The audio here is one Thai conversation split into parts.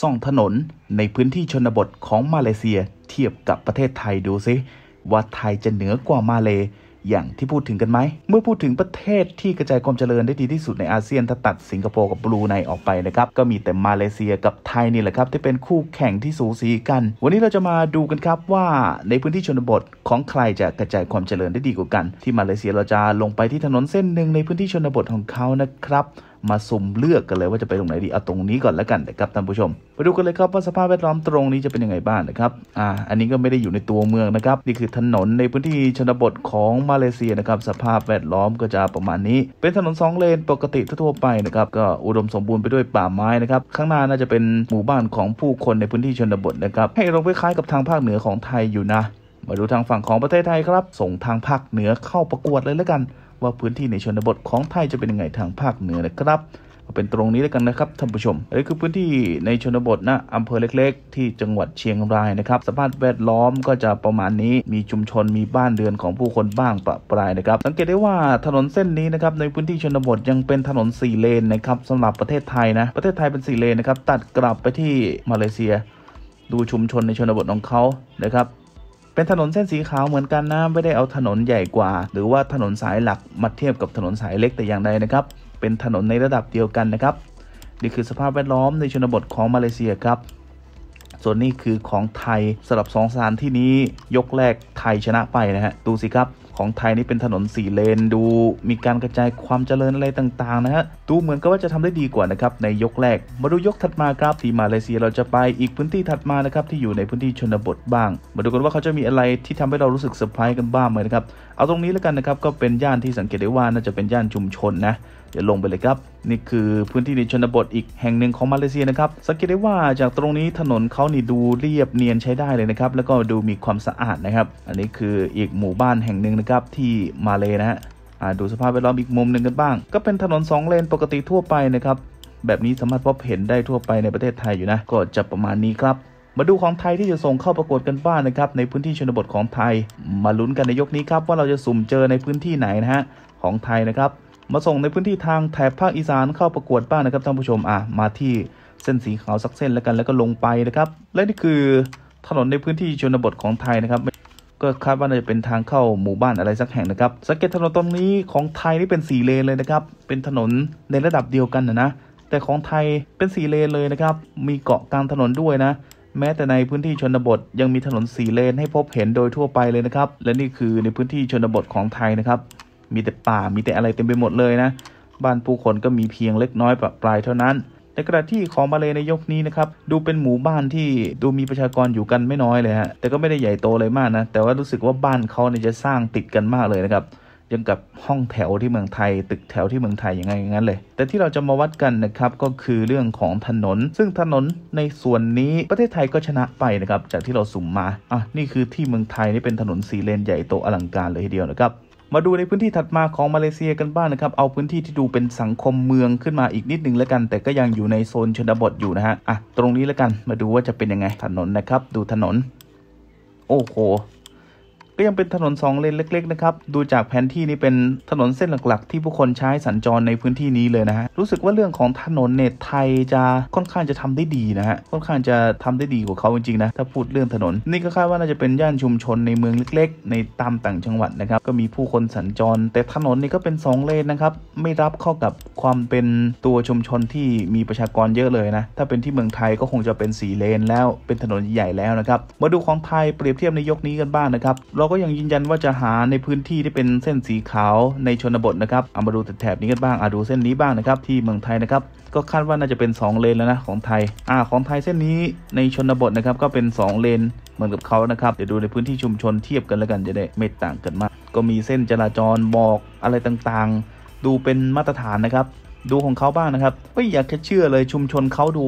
ส่องถนนในพื้นที่ชนบทของมาเลเซียเทียบกับประเทศไทยดูซิว่าไทยจะเหนือกว่ามาเลยอย่างที่พูดถึงกันไหมเมื่อพูดถึงประเทศที่กระจายความเจริญได้ดีที่สุดในอาเซียนถ้าตัดสิงคโปร์กับบรูไนออกไปนะครับก็มีแต่มาเลเซียกับไทยนี่แหละครับที่เป็นคู่แข่งที่สูสีกัน วันนี้เราจะมาดูกันครับว่าในพื้นที่ชนบทของใครจะกระจายความเจริญได้ดีกว่ากัน ที่มาเลเซียเราจะลงไปที่ถนนเส้นหนึ่งในพื้นที่ชนบทของเขานะครับมาสุ่มเลือกกันเลยว่าจะไปตรงไหนดีเอาตรงนี้ก่อนแล้วกันนะครับท่านผู้ชมไปดูกันเลยครับว่าสภาพแวดล้อมตรงนี้จะเป็นยังไงบ้างนะครับอ่าอันนี้ก็ไม่ได้อยู่ในตัวเมืองนะครับนี่คือถนนในพื้นที่ชนบทของมาเลเซียนะครับ สภาพแวดล้อมก็จะประมาณนี้ เป็นถนน2เลนปกติทั่วไปนะครับก็อุดมสมบูรณ์ไปด้วยป่าไม้นะครับข้างหน้าน่าจะเป็นหมู่บ้านของผู้คนในพื้นที่ชนบทนะครับ ให้ลงคล้ายกับทางภาคเหนือของไทยอยู่นะมาดูทางฝั่งของประเทศไทยครับส่งทางภาคเหนือเข้าประกวดเลยแล้วกันว่าพื้นที่ในชนบทของไทยจะเป็นยังไงทางภาคเหนือนะครับเป็นตรงนี้แล้วกันนะครับท่านผู้ชมนี่คือพื้นที่ในชนบทนะอำเภอเล็กๆ ที่จังหวัดเชียงรายนะครับสภาพแวดล้อมก็จะประมาณนี้มีชุมชนมีบ้านเรือนของผู้คนบ้างประปรายนะครับ สังเกตได้ว่าถนนเส้นนี้นะครับในพื้นที่ชนบทยังเป็นถนน 4 เลนนะครับสำหรับประเทศไทยนะประเทศไทยเป็น4เลนนะครับตัดกลับไปที่มาเลเซีย ดูชุมชนในชนบทของเขานะครับเป็นถนนเส้นสีขาวเหมือนกันนะไม่ได้เอาถนนใหญ่กว่า หรือว่าถนนสายหลักมาเทียบกับถนนสายเล็กแต่อย่างใดนะครับ เป็นถนนในระดับเดียวกันนะครับนี่คือสภาพแวดล้อมในชนบทของมาเลเซียครับ ส่วนนี้คือของไทยสำหรับ2สถานที่นี้ยกแรกไทยชนะไปนะฮะดูสิครับของไทยนี่เป็นถนนสี่เลนดู มีการกระจายความเจริญอะไรต่างๆนะฮะ ดูเหมือนก็ว่าจะทำได้ดีกว่านะครับในยกแรกมาดูยกถัดมาครับที่มาเลเซียเราจะไปอีกพื้นที่ถัดมานะครับที่อยู่ในพื้นที่ชนบทบ้าง มาดูกันว่าเขาจะมีอะไรที่ทำให้เรารู้สึกเซอร์ไพรส์กันบ้างไหมนะครับเอาตรงนี้แล้วกันนะครับก็เป็นย่านที่สังเกตได้ว่าน่าจะเป็นย่านชุมชนนะ เดี๋ยวลงไปเลยครับ นี่คือพื้นที่ในชนบทอีกแห่งหนึ่งของมาเลเซียนะครับสังเกตได้ว่าจากตรงนี้ถนนเขานี่ดูเรียบเนียนใช้ได้เลยนะครับ แล้วก็ดูมีความสะอาดนะครับอันนี้คืออีกหมู่บ้านแห่งหนึ่งนะครับที่มาเลยนะฮะดูสภาพแวดล้อมอีกมุมหนึ่งกันบ้างก็เป็นถนน2 เลนปกติทั่วไปนะครับแบบนี้สามารถพบเห็นได้ทั่วไปในประเทศไทยอยู่นะก็จะประมาณนี้ครับมาดูของไทยที่จะส่งเข้าประกวดกันบ้างนนะครับ ในพื้นที่ชนบทของไทย มาลุ้นกันในยกนี้ครับว่าเราจะสุ่มเจอในพื้นที่ไหนนะฮะของไทยนะครับ มาส่งในพื้นที่ทางแถบภาคอีสานเข้าประกวดบ้างนนะครับท่านผู้ชมอ่ะมาที่เส้นสีขาวสักเส้นแล้วกัน แล้วก็ลงไปนะครับ และนี่คือถนนในพื้นที่ชนบทของไทยนะครับ ก็คาดว่าน่าจะเป็นทางเข้าหมู่บ้านอะไรสักแห่งนะครับ สังเกตถนนตรงนี้ของไทยนี่เป็น 4 เลนเลยนะครับ เป็นถนนในระดับเดียวกันนะนะแต่ของไทยเป็น 4 เลนเลยนะครับ มีเกาะกลางถนนด้วยนะแม้แต่ในพื้นที่ชนบทยังมีถนนสี่เลนให้พบเห็นโดยทั่วไปเลยนะครับ และนี่คือในพื้นที่ชนบทของไทยนะครับ มีแต่ป่ามีแต่อะไรเต็มไปหมดเลยนะ บ้านผู้คนก็มีเพียงเล็กน้อยปะปลายเท่านั้นในกระที่ของมาเลในยกนี้นะครับดูเป็นหมู่บ้านที่ดูมีประชากรอยู่กันไม่น้อยเลยฮะแต่ก็ไม่ได้ใหญ่โตเลยมากนะแต่ว่ารู้สึกว่าบ้านเขาเนี่ยจะสร้างติดกันมากเลยนะครับยังกับห้องแถวที่เมืองไทยตึกแถวที่เมืองไทยยังไงอย่างนั้นเลย แต่ที่เราจะมาวัดกันนะครับก็คือเรื่องของถนน ซึ่งถนนในส่วนนี้ประเทศไทยก็ชนะไปนะครับ จากที่เราสุ่มมา อ่ะนี่คือที่เมืองไทยนี่เป็นถนนสีเลนใหญ่โตอลังการเลยทีเดียวนะครับ มาดูในพื้นที่ถัดมาของมาเลเซียกันบ้างนะครับ เอาพื้นที่ที่ดูเป็นสังคมเมืองขึ้นมาอีกนิดนึงแล้วกัน แต่ก็ยังอยู่ในโซนชนบทอยู่นะฮะอ่ะตรงนี้แล้วกันมาดูว่าจะเป็นยังไงถนนนะครับดูถนน โอ้โหก็ยังเป็นถนน2เลนเล็กๆนะครับดูจากแผนที่นี่เป็นถนนเส้นหลักๆ ที่ผู้คนใช้สัญจรในพื้นที่นี้เลยนะฮะรู้สึกว่าเรื่องของถนนเนไทยจะค่อนข้างจะทำได้ดีนะฮะค่อนข้างจะทำได้ดีกว่าเขาจริงๆนะถ้าพูดเรื่องถนนนี่ก็คาดว่าน่าจะเป็นย่านชุมชนในเมืองเล็ก ๆ ในตามต่างจังหวัดนะครับ ก็มีผู้คนสัญจร แต่ถนนนี่ก็เป็น 2 เลนนะครับไม่รับเข้ากับความเป็นตัวชุมชนที่มีประชากรเยอะเลยนะถ้าเป็นที่เมืองไทยก็คงจะเป็น 4 เลน แล้วเป็นถนนใหญ่แล้วนะครับมาดูของไทยเปรียบเทียบในยกนี้กันบ้างนะครับเราก็ยังยืนยันว่าจะหาในพื้นที่ที่เป็นเส้นสีขาวในชนบทนะครับเอามาดูแถบนี้กันบ้างอาดูเส้นนี้บ้างนะครับที่เมืองไทยนะครับ ก็คาดว่าน่าจะเป็น2เลนแล้วนะของไทย อ่าของไทยเส้นนี้ในชนบทนะครับก็เป็น2เลนเหมือนกับเขานะครับ เดี๋ยวดูในพื้นที่ชุมชนเทียบกันแล้วกัน จะได้ไม่ต่างกันมาก ก็มีเส้นจราจรบอกอะไรต่างๆ ดูเป็นมาตรฐานนะครับดูของเขาบ้างนะครับไม่อยากจะเชื่อเลยชุมชนเขาดู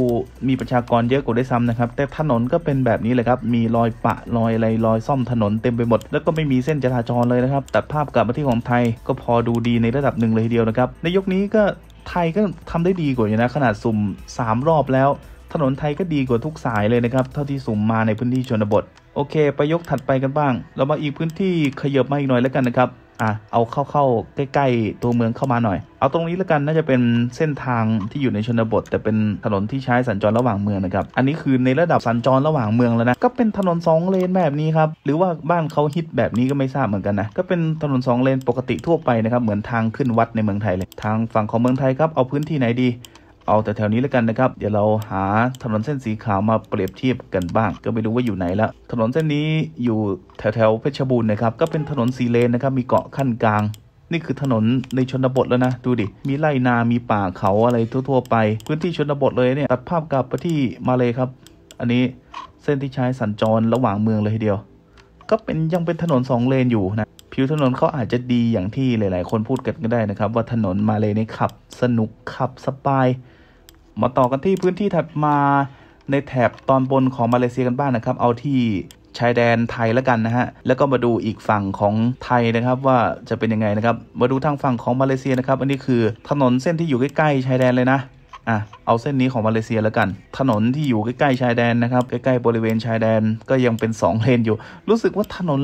มีประชากรเยอะกว่าได้ซ้ำนะครับแต่ถนนก็เป็นแบบนี้เลยครับ มีรอยปะ รอยอะไรรอยซ่อมถนนเต็มไปหมด แล้วก็ไม่มีเส้นจราจรเลยนะครับตัดภาพกลับมาที่ของไทยก็พอดูดีในระดับหนึ่งเลยทีเดียวนะครับ ในยกนี้ก็ไทยก็ทำได้ดีกว่าอยู่นะ ขนาดสุ่ม3 รอบแล้ว ถนนไทยก็ดีกว่าทุกสายเลยนะครับ เท่าที่สุ่มมาในพื้นที่ชนบทโอเค ไปยกถัดไปกันบ้าง เรามาอีกพื้นที่ขยับมาอีกหน่อยแล้วกันนะครับอ่ะ เอาเข้าๆใกล้ๆ ตัวเมืองเข้ามาหน่อย เอาตรงนี้แล้วกันน่าจะเป็นเส้นทางที่อยู่ในชนบท แต่เป็นถนนที่ใช้สัญจรระหว่างเมืองนะครับ อันนี้คือในระดับสัญจรระหว่างเมืองแล้วนะ ก็เป็นถนน2เลนแบบนี้ครับ หรือว่าบ้านเขาฮิตแบบนี้ก็ไม่ทราบเหมือนกันนะ ก็เป็นถนน2เลน ปกติทั่วไปนะครับ เหมือนทางขึ้นวัดในเมืองไทยเลย ทางฝั่งของเมืองไทยครับเอาพื้นที่ไหนดีเอาแต่แถวนี้แล้วกันนะครับ เดี๋ยวเราหาถนนเส้นสีขาวมาเปรียบเทียบกันบ้าง ก็ไม่รู้ว่าอยู่ไหนละถนนเส้นนี้อยู่แถวแถวเพชรบูรณ์นะครับ ก็เป็นถนนสีเลนนะครับ มีเกาะขั้นกลาง นี่คือถนนในชนบทแล้วนะ ดูดิ มีไรนามีป่าเขาอะไรทั่วๆไป พื้นที่ชนบทเลย เนี่ย ตัดภาพกลับไปที่มาเลยครับ อันนี้เส้นที่ใช้สัญจรระหว่างเมืองเลยทีเดียว ก็เป็นยังเป็นถนนสองเลนอยู่นะผิวถนนเขาอาจจะดีอย่างที่หลาย ๆ คนพูดกันก็ได้นะครับ ว่าถนนมาเลยนี่ขับสนุกขับสบายมาต่อกันที่พื้นที่ถัดมาในแถบตอนบนของมาเลเซียกันบ้างนนะครับ เอาที่ชายแดนไทยแล้วกันนะฮะ แล้วก็มาดูอีกฝั่งของไทยนะครับว่าจะเป็นยังไงนะครับ มาดูทางฝั่งของมาเลเซียนะครับ อันนี้คือถนนเส้นที่อยู่ใกล้ๆชายแดนเลยนะ อ่ะ เอาเส้นนี้ของมาเลเซียแล้วกัน ถนนที่อยู่ใกล้ๆชายแดนนะครับ ใกล้ๆบริเวณชายแดนก็ยังเป็น2เลนอยู่ รู้สึกว่าถนน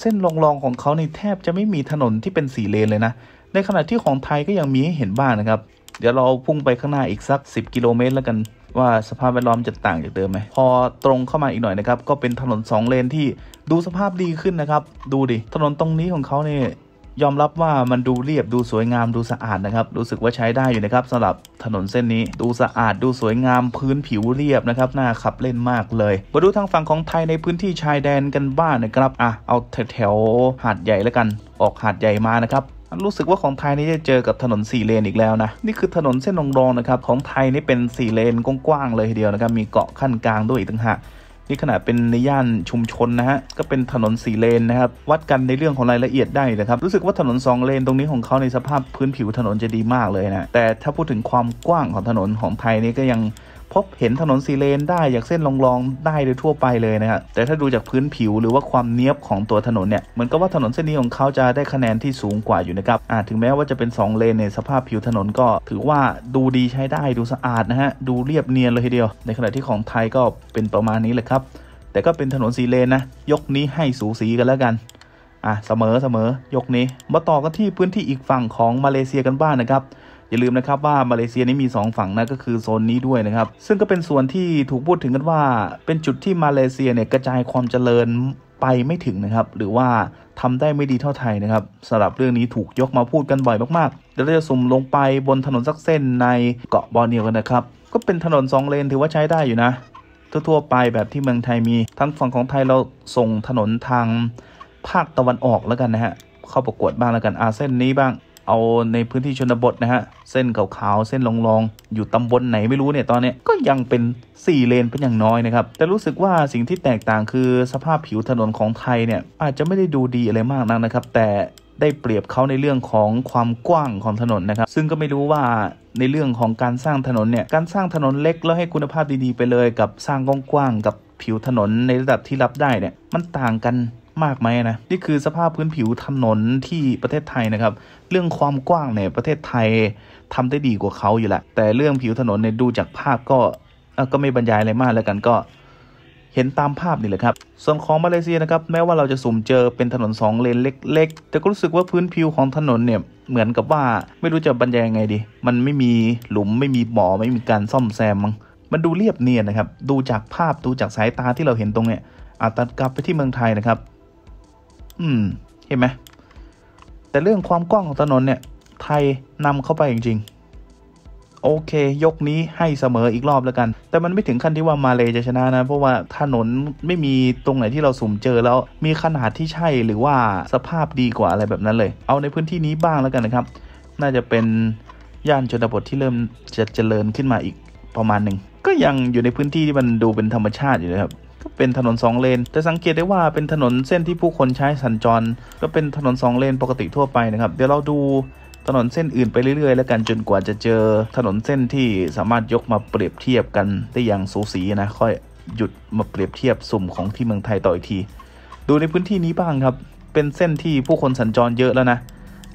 เส้นรองๆของเขาในแทบจะไม่มีถนนที่เป็น 4 เลนเลยนะ ในขณะที่ของไทยก็ยังมีให้เห็นบ้างนะครับเดี๋ยวเราพุ่งไปข้างหน้าอีกสัก 10 กิโลเมตร แล้วกัน ว่าสภาพแวดล้อมจะต่างจากเดิมไหม พอตรงเข้ามาอีกหน่อยนะครับ ก็เป็นถนน 2เลนที่ดูสภาพดีขึ้นนะครับ ดูดิถนนตรงนี้ของเขาเนี่ยยอมรับว่ามันดูเรียบดูสวยงามดูสะอาดนะครับ รู้สึกว่าใช้ได้อยู่นะครับสำหรับถนนเส้นนี้ ดูสะอาดดูสวยงามพื้นผิวเรียบนะครับน่าขับเล่นมากเลย มาดูทางฝั่งของไทยในพื้นที่ชายแดนกันบ้างนนะครับอ่ะเอาแถวหาดใหญ่แล้วกันออกหาดใหญ่มานะครับรู้สึกว่าของไทยนี่จะเจอกับถนน4เลนอีกแล้วนะ นี่คือถนนเส้นรองๆนะครับ ของไทยนี่เป็น4เลนกว้างๆเลยทีเดียวนะครับมีเกาะขั้นกลางด้วยอีกต่างหากนี่ขนาดเป็นในย่านชุมชนนะฮะก็เป็นถนนสี่เลนนะครับ วัดกันในเรื่องของรายละเอียดได้นะครับ รู้สึกว่าถนน2เลนตรงนี้ของเขาในสภาพพื้นผิวถนนจะดีมากเลยนะ แต่ถ้าพูดถึงความกว้างของถนนของไทยนี่ก็ยังพบเห็นถนนสีเลนได้จากเส้นลองๆได้โดยทั่วไปเลยนะฮะแต่ถ้าดูจากพื้นผิวหรือว่าความเนี้ยบของตัวถนนเนี่ยเหมือนกับว่าถนนเส้นนี้ของเขาจะได้คะแนนที่สูงกว่าอยู่นะครับอ่าถึงแม้ว่าจะเป็น2เลนในสภาพผิวถนนก็ถือว่าดูดีใช้ได้ดูสะอาดนะฮะดูเรียบเนียนเลยทีเดียว ในขณะที่ของไทยก็เป็นประมาณนี้แหละครับ แต่ก็เป็นถนนสีเลนนะ ยกนี้ให้สูสีกันแล้วกันอ่ะเสมอเสมอยกนี้มาต่อกันที่พื้นที่อีกฝั่งของมาเลเซียกันบ้างนนะครับอย่าลืมนะครับว่ามาเลเซียนี้มี 2 ฝั่งนะก็คือโซนนี้ด้วยนะครับซึ่งก็เป็นส่วนที่ถูกพูดถึงกันว่า เป็นจุดที่มาเลเซียเนี่ยกระจายความเจริญไปไม่ถึงนะครับหรือว่าทำได้ไม่ดีเท่าไทยนะครับสำหรับเรื่องนี้ถูกยกมาพูดกันบ่อยมากๆเดี๋ยวเราจะสุ่มลงไปบนถนนสักเส้นในเกาะบอร์เนียวกันนะครับก็เป็นถนน2เลนถือว่าใช้ได้อยู่นะทั่วๆไปแบบที่เมืองไทยมีทั้งฝั่งของไทยเราส่งถนนทางภาคตะวันออกแล้วกันนะฮะเข้าประกวดบ้างแล้วกันอาเส้นนี้บ้างเอา ในพื้นที่ชนบทนะฮะ เส้นขาวๆเส้นลองๆ อยู่ตำบลไหนไม่รู้เนี่ยตอนนี้ก็ยังเป็น 4 เลนเป็นอย่างน้อยนะครับ แต่รู้สึกว่าสิ่งที่แตกต่างคือสภาพผิวถนนของไทยเนี่ยอาจจะไม่ได้ดูดีอะไรมากนักนะครับ แต่ได้เปรียบเขาในเรื่องของความกว้างของถนนนะครับ ซึ่งก็ไม่รู้ว่าในเรื่องของการสร้างถนนเนี่ยการสร้างถนนเล็กแล้วให้คุณภาพดีๆ ไปเลยกับสร้างกว้างๆกับผิวถนนในระดับที่รับได้เนี่ยมันต่างกันมากไหมนะ นี่คือสภาพพื้นผิวถนนที่ประเทศไทยนะครับ เรื่องความกว้างเนี่ยประเทศไทย ทำได้ดีกว่าเขาอยู่แหละ แต่เรื่องผิวถนนเนี่ยดูจากภาพก็ ก็ไม่บรรยายอะไรมากแล้วกันก็เห็นตามภาพนี่แหละครับ ส่วนของมาเลเซียนะครับแม้ว่าเราจะสุ่มเจอเป็นถนน 2 เลนเล็กๆ แต่ก็รู้สึกว่าพื้นผิวของถนนเนี่ยเหมือนกับว่าไม่รู้จะบรรยายยังไงดี มันไม่มีหลุมไม่มีหมอไม่มีการซ่อมแซมมั้ง มันดูเรียบเนียนนะครับ ดูจากภาพดูจากสายตาที่เราเห็นตรงเนี่ยอาตัดกลับไปที่เมืองไทยนะครับอืมเห็นไหม แต่เรื่องความกว้างของถนนเนี่ย ไทยนำเข้าไปจริงๆโอเคยกนี้ให้เสมออีกรอบแล้วกัน แต่มันไม่ถึงขั้นที่ว่ามาเลยจะชนะนะ เพราะว่าถนนไม่มีตรงไหนที่เราสุ่มเจอแล้วมีขนาดที่ใช่หรือว่าสภาพดีกว่าอะไรแบบนั้นเลย เอาในพื้นที่นี้บ้างแล้วกันนะครับ น่าจะเป็นย่านชนบทที่เริ่มจะเจริญขึ้นมาอีกประมาณหนึ่ง ก็ยังอยู่ในพื้นที่ที่มันดูเป็นธรรมชาติอยู่นะครับเป็นถนน2เลนจะสังเกตได้ว่าเป็นถนนเส้นที่ผู้คนใช้สัญจร ก็เป็นถนน2เลนปกติทั่วไปนะครับเดี๋ยวเราดูถนนเส้นอื่นไปเรื่อยๆแล้วกันจนกว่าจะเจอ ถนนเส้นที่สามารถยกมาเปรียบเทียบกันได้อย่างสูสีนะค่อยหยุดมาเปรียบเทียบสุ่มของที่เมืองไทยต่ออีกทีดูในพื้นที่นี้บ้างครับเป็นเส้นที่ผู้คนสัญจรเยอะแล้วนะ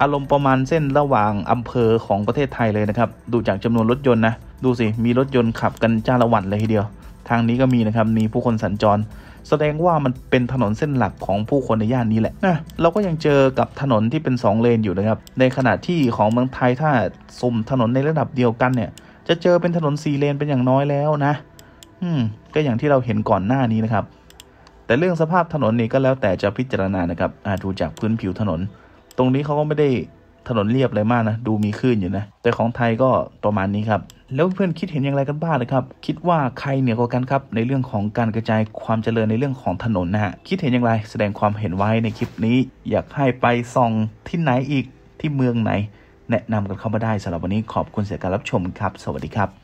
อารมณ์ประมาณเส้นระหว่างอำเภอของประเทศไทยเลยนะครับดูจากจำนวนรถยนต์นะดูสิมีรถยนต์ขับกันจ้าละวันเลยทีเดียวทางนี้ก็มีนะครับ มีผู้คนสัญจร แสดงว่ามันเป็นถนนเส้นหลักของผู้คนในย่านนี้แหละนะ เราก็ยังเจอกับถนนที่เป็น2เลนอยู่นะครับ ในขณะที่ของเมืองไทย ถ้าสุ่มถนนในระดับเดียวกันเนี่ย จะเจอเป็นถนน 4 เลนเป็นอย่างน้อยแล้วนะอืม ก็อย่างที่เราเห็นก่อนหน้านี้นะครับ แต่เรื่องสภาพถนนนี่ก็แล้วแต่จะพิจารณานะครับอาดูจากพื้นผิวถนน ตรงนี้เขาก็ไม่ได้ถนนเรียบเลยมากนะดูมีคลื่นอยู่นะแต่ของไทยก็ประมาณนี้ครับแล้วเพื่อนคิดเห็นอย่างไรกันบ้างนะครับคิดว่าใครเหนือกว่ากันครับ ในเรื่องของการกระจายความเจริญในเรื่องของถนนนะฮะคิดเห็นอย่างไรแสดงความเห็นไว้ในคลิปนี้ อยากให้ไปส่องที่ไหนอีกที่เมืองไหนแนะนำกันเข้ามาได้สำหรับวันนี้ขอบคุณเสียการรับชมครับ สวัสดีครับ